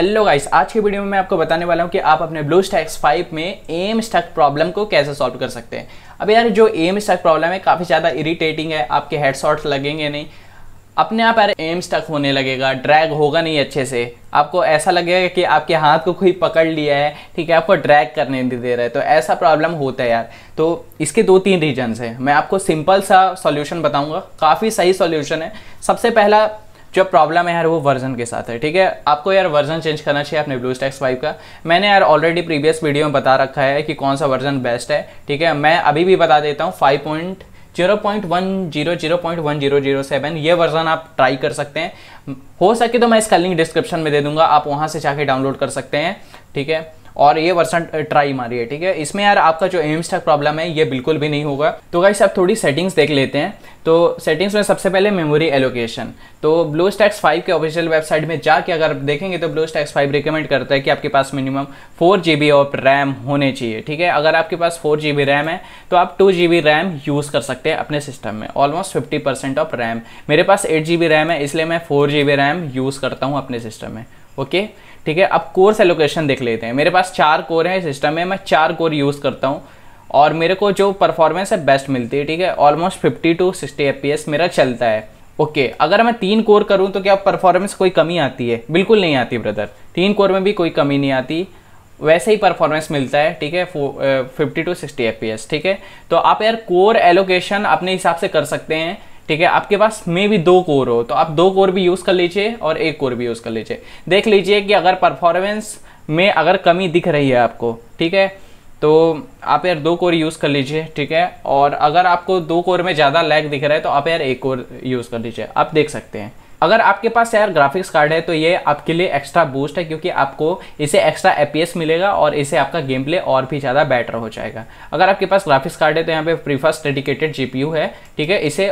hello guys आज के video में मैं आपको बताने वाला हूँ कि आप अपने ब्लू स्टैक्स फाइव में एम स्टक प्रॉब्लम को कैसे सॉल्व कर सकते हैं अब यार जो एम स्टक प्रॉब्लम है काफ़ी ज़्यादा इरिटेटिंग है आपके हेडशॉट्स लगेंगे नहीं अपने आप यार एम स्टक होने लगेगा ड्रैग होगा नहीं अच्छे से आपको ऐसा लगेगा कि आपके हाथ को कोई पकड़ लिया है ठीक है आपको ड्रैग करने नहीं दे रहा है तो ऐसा प्रॉब्लम होता है यार तो इसके दो तीन रीजन्स हैं मैं आपको सिंपल सा सॉल्यूशन बताऊंगा काफ़ी सही सॉल्यूशन है सबसे पहला जो प्रॉब्लम है यार वो वर्जन के साथ है ठीक है आपको यार वर्जन चेंज करना चाहिए अपने ब्लू स्टैक्स फाइव का मैंने यार ऑलरेडी प्रीवियस वीडियो में बता रखा है कि कौन सा वर्जन बेस्ट है ठीक है मैं अभी भी बता देता हूँ five point zero point one zero zero point one zero zero seven ये वर्जन आप ट्राई कर सकते हैं हो सके तो मैं इसका लिंक डिस्क्रिप्शन में दे दूंगा आप वहाँ से जाके डाउनलोड कर सकते हैं ठीक है और ये वर्सन ट्राई मारी है ठीक है इसमें यार आपका जो एम्स तक प्रॉब्लम है ये बिल्कुल भी नहीं होगा तो वैसे आप थोड़ी सेटिंग्स देख लेते हैं तो सेटिंग्स में सबसे पहले मेमोरी एलोकेशन तो ब्लू स्टैक्स फाइव के ऑफिशियल वेबसाइट में जाके अगर आप देखेंगे तो ब्लू स्टैक्स फाइव रिकमेंड करता है कि आपके पास minimum four G B of RAM होने चाहिए ठीक है अगर आपके पास फोर जी बी रैम है तो आप two G B RAM use कर सकते हैं अपने सिस्टम में almost fifty percent of RAM मेरे पास एट जी बी रैम है इसलिए मैं four G B RAM use करता हूँ अपने सिस्टम में ओके ठीक है अब कोर्स एलोकेशन देख लेते हैं मेरे पास चार कोर हैं सिस्टम में मैं चार कोर यूज़ करता हूँ और मेरे को जो परफॉर्मेंस है बेस्ट मिलती है ठीक है almost fifty to sixty F मेरा चलता है ओके okay, अगर मैं तीन कोर करूँ तो क्या परफॉर्मेंस कोई कमी आती है बिल्कुल नहीं आती ब्रदर तीन कोर में भी कोई कमी नहीं आती वैसे ही परफॉर्मेंस मिलता है ठीक है फिफ्टी टू सिक्सटी एफ ठीक है तो आप यार कोर एलोकेशन अपने हिसाब से कर सकते हैं ठीक है आपके पास मे भी दो कोर हो तो आप दो कोर भी यूज़ कर लीजिए और एक कोर भी यूज़ कर लीजिए देख लीजिए कि अगर परफॉर्मेंस में अगर कमी दिख रही है आपको ठीक है तो आप यार दो कोर यूज़ कर लीजिए ठीक है और अगर आपको दो कोर में ज़्यादा लैग दिख रहा है तो आप यार एक कोर यूज़ कर लीजिए आप देख सकते हैं अगर आपके पास यार ग्राफिक्स कार्ड है तो ये आपके लिए एक्स्ट्रा बूस्ट है क्योंकि आपको इसे एक्स्ट्रा एपीएस मिलेगा और इसे आपका गेम प्ले और भी ज़्यादा बेटर हो जाएगा अगर आपके पास ग्राफिक्स कार्ड है तो यहाँ पे प्रीफर्स्ट डेडिकेटेड जीपीयू है ठीक है इसे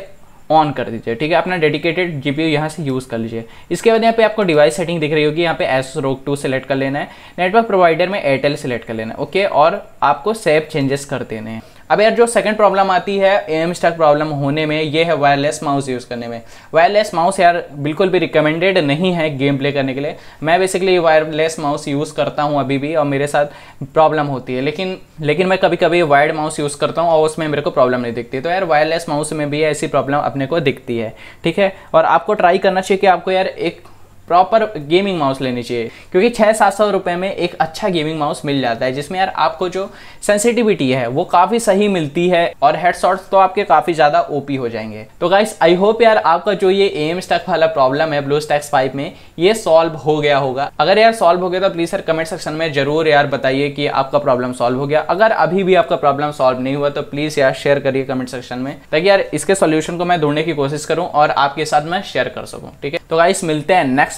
ऑन कर दीजिए ठीक है अपना डेडिकेटेड जी पी यहाँ से यूज़ कर लीजिए इसके बाद यहाँ पे आपको डिवाइस सेटिंग दिख रही होगी यहाँ पे एस रोक टू सेलेक्ट कर लेना है नेटवर्क प्रोवाइडर में एयरटेल सेलेक्ट कर लेना है ओके और आपको सेव चेंजेस कर देने हैं अब यार जो सेकंड प्रॉब्लम आती है एम स्टक प्रॉब्लम होने में ये है वायरलेस माउस यूज़ करने में वायरलेस माउस यार बिल्कुल भी रिकमेंडेड नहीं है गेम प्ले करने के लिए मैं बेसिकली वायरलेस माउस यूज़ करता हूँ अभी भी और मेरे साथ प्रॉब्लम होती है लेकिन लेकिन मैं कभी कभी वायर्ड माउस यूज़ करता हूँ और उसमें मेरे को प्रॉब्लम नहीं दिखती तो यार वायरलेस माउस में भी ऐसी प्रॉब्लम अपने को दिखती है ठीक है और आपको ट्राई करना चाहिए कि आपको यार एक प्रॉपर गेमिंग माउस लेनी चाहिए क्योंकि छः सात सौ रुपये में एक अच्छा गेमिंग माउस मिल जाता है जिसमें यार आपको जो सेंसिटिविटी है वो काफ़ी सही मिलती है और हेडसॉट्स तो आपके काफ़ी ज़्यादा ओपी हो जाएंगे तो गाइस आई होप यार आपका जो ये एम स्टैक वाला प्रॉब्लम है ब्लू स्टैक्स फाइव में ये सॉल्व हो गया होगा अगर यार सॉल्व हो गया तो प्लीज़ सर कमेंट सेक्शन में ज़रूर यार बताइए कि आपका प्रॉब्लम सॉल्व हो गया अगर अभी भी आपका प्रॉब्लम सॉल्व नहीं हुआ तो प्लीज़ यार शेयर करिए कमेंट सेक्शन में ताकि यार इसके सोल्यूशन को मैं ढूंढने की कोशिश करूँ और आपके साथ मैं शेयर कर सकूँ ठीक है तो गाइस मिलते हैं नेक्स्ट